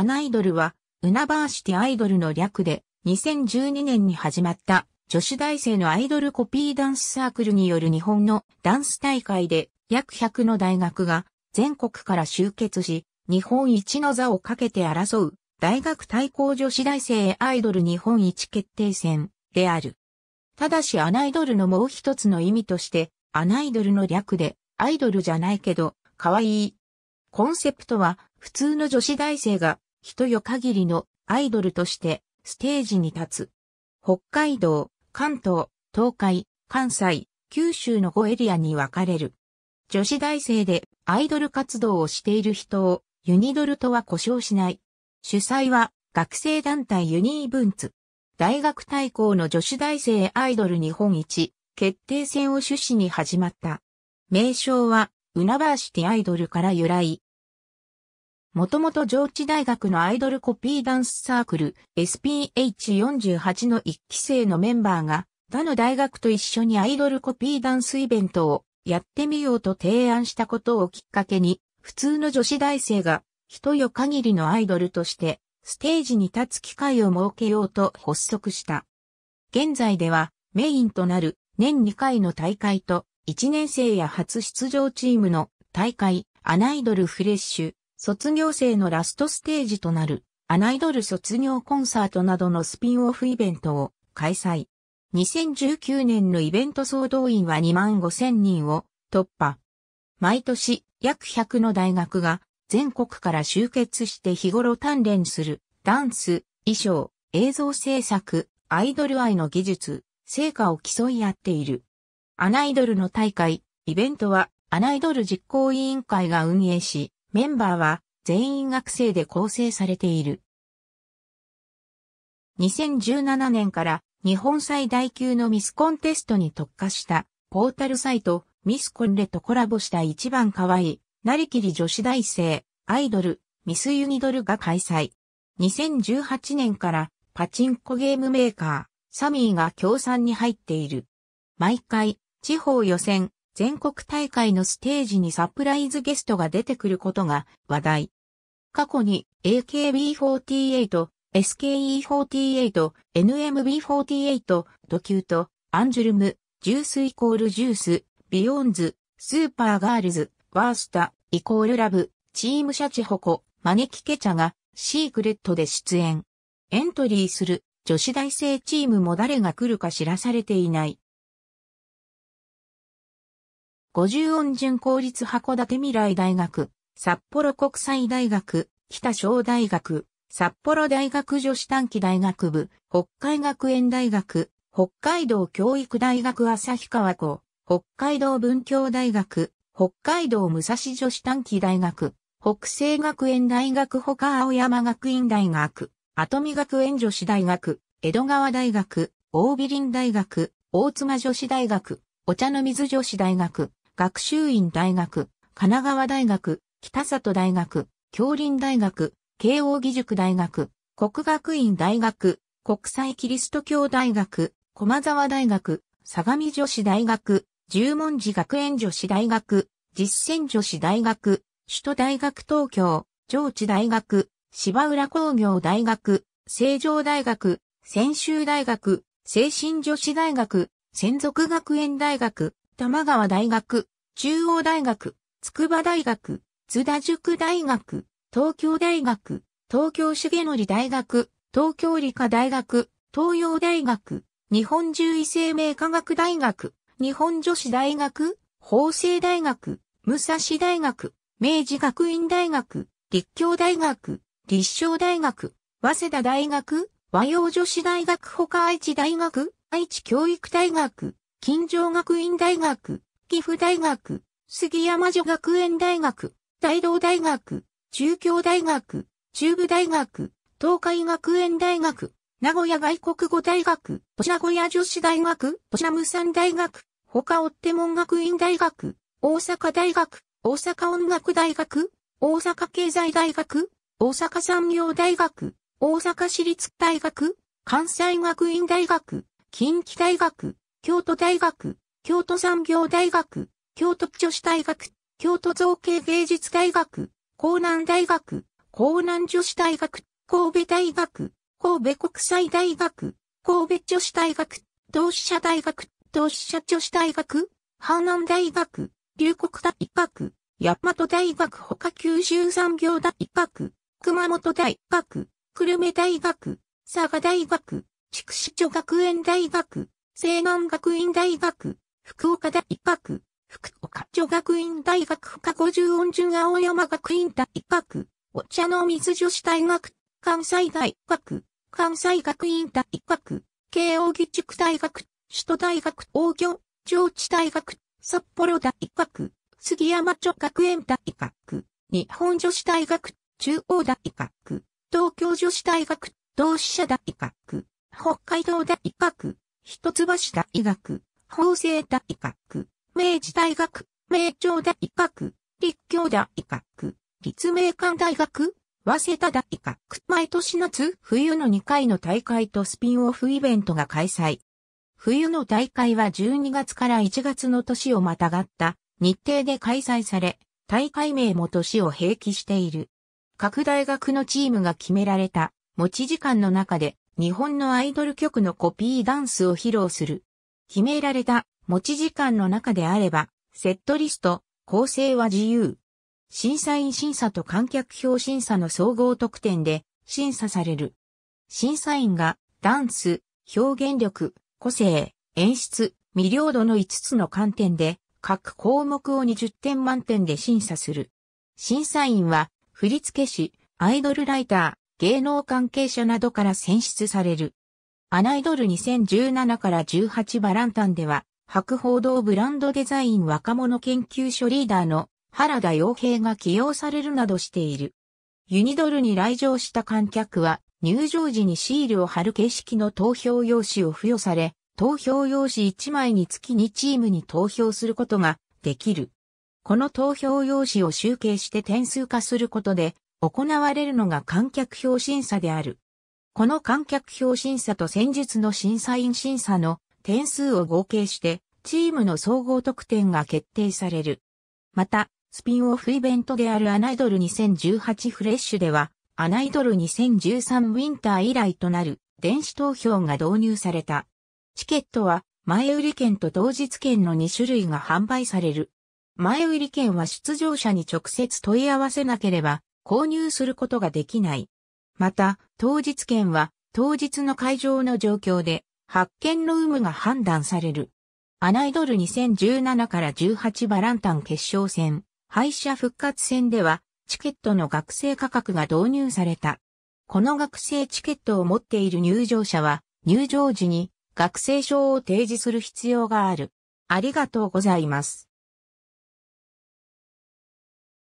アナイドルは、ウナバーシティアイドルの略で、2012年に始まった女子大生のアイドルコピーダンスサークルによる日本のダンス大会で約100の大学が全国から集結し、日本一の座をかけて争う大学対抗女子大生アイドル日本一決定戦である。ただしアナイドルのもう一つの意味として、アナイドルの略でアイドルじゃないけど、かわいい。コンセプトは普通の女子大生が人よ限りのアイドルとしてステージに立つ。北海道、関東、東海、関西、九州の5エリアに分かれる。女子大生でアイドル活動をしている人をユニドルとは故障しない。主催は学生団体ユニーブンツ。大学対抗の女子大生アイドル日本一決定戦を趣旨に始まった。名称はウナバーシティアイドルから由来。もともと上智大学のアイドルコピーダンスサークル SPH48 の1期生のメンバーが他の大学と一緒にアイドルコピーダンスイベントをやってみようと提案したことをきっかけに普通の女子大生が人よ限りのアイドルとしてステージに立つ機会を設けようと発足した。現在ではメインとなる年2回の大会と1年生や初出場チームの大会、アナイドルフレッシュ、卒業生のラストステージとなる、アナイドル卒業コンサートなどのスピンオフイベントを開催。2019年のイベント総動員は2万5千人を突破。毎年約100の大学が全国から集結して日頃鍛錬するダンス、衣装、映像制作、アイドル愛の技術、成果を競い合っている。アナイドルの大会、イベントはアナイドル実行委員会が運営し、メンバーは全員学生で構成されている。2017年から日本最大級のミスコンテストに特化したポータルサイトミスコンレとコラボした一番可愛いなりきり女子大生アイドルミスユニドルが開催。2018年からパチンコゲームメーカーサミーが協賛に入っている。毎回地方予選全国大会のステージにサプライズゲストが出てくることが話題。過去に AKB48、SKE48、NMB48、ドキュート、アンジュルム、ジュースイコールジュース、ビヨンズ、スーパーガールズ、ワースタ、イコールラブ、チームシャチホコ、マネキケチャが、シークレットで出演。エントリーする女子大生チームも誰が来るか知らされていない。50音順公立函館未来大学、札幌国際大学、北小大学、札幌大学女子短期大学部、北海学園大学、北海道教育大学旭川校、北海道文教大学、北海道武蔵女子短期大学、北西学園大学ほか青山学院大学、跡見学園女子大学、江戸川大学、大美林大学、大妻女子大学、お茶の水女子大学、学習院大学、神奈川大学、北里大学、京林大学、慶応義塾大学、国学院大学、国際キリスト教大学、駒沢大学、相模女子大学、十文字学園女子大学、実践女子大学、首都大学東京、上智大学、芝浦工業大学、成城大学、専修大学、精神女子大学、専属学園大学、玉川大学、中央大学、筑波大学、津田塾大学、東京大学、東京重則大学、東京理科大学、東洋大学、日本獣医生命科学大学、日本女子大学、法政大学、武蔵大学、明治学院大学、立教大学、立正大学、早稲田大学、和洋女子大学他愛知大学、愛知教育大学、金城学院大学、岐阜大学、杉山女学園大学、大道大学、中京大学、中部大学、東海学園大学、名古屋外国語大学、名古屋女子大学、名無山大学、他追手門学院大学、大阪大学、大阪音楽大学、大阪経済大学、大阪産業大学、大阪市立大学、関西学院大学、近畿大学、京都大学、京都産業大学、京都女子大学、京都造形芸術大学、江南大学、江南女子大学、神戸大学、神戸国際大学、神戸女子大学、同志社大学、同志社女子大学、阪南大学、龍谷大学、大和大学他九州産業大学、熊本大学、久留米大学、佐賀大学、筑紫女学園大学、西南学院大学、福岡大学、福岡女学院大学深五十音順青山学院大学、お茶の水女子大学、関西大学、関西学院大学、慶応義塾大学、首都大学大京、上智大学、札幌大学、杉山女学園大学、日本女子大学、中央大学、東京女子大学、同志社大学、北海道大学、一橋大学、法政大学、明治大学、明朝大学、立教大学、立命館大学、早稲田大学。毎年夏、冬の2回の大会とスピンオフイベントが開催。冬の大会は12月から1月の年をまたがった日程で開催され、大会名も年を平記している。各大学のチームが決められた持ち時間の中で日本のアイドル曲のコピーダンスを披露する。決められた持ち時間の中であれば、セットリスト、構成は自由。審査員審査と観客票審査の総合得点で審査される。審査員がダンス、表現力、個性、演出、魅了度の5つの観点で各項目を20点満点で審査する。審査員は振付師、アイドルライター、芸能関係者などから選出される。アナイドル2017から18バランタンでは、博報堂ブランドデザイン若者研究所リーダーの原田洋平が起用されるなどしている。ユニドルに来場した観客は、入場時にシールを貼る形式の投票用紙を付与され、投票用紙1枚につき2チームに投票することができる。この投票用紙を集計して点数化することで、行われるのが観客票審査である。この観客票審査と戦術の審査員審査の点数を合計して、チームの総合得点が決定される。また、スピンオフイベントであるアナイドル2018フレッシュでは、アナイドル2013ウィンター以来となる電子投票が導入された。チケットは前売り券と当日券の2種類が販売される。前売り券は出場者に直接問い合わせなければ購入することができない。また、当日券は当日の会場の状況で発券の有無が判断される。アナイドル2017から18バランタン決勝戦、敗者復活戦ではチケットの学生価格が導入された。この学生チケットを持っている入場者は入場時に学生証を提示する必要がある。ありがとうございます。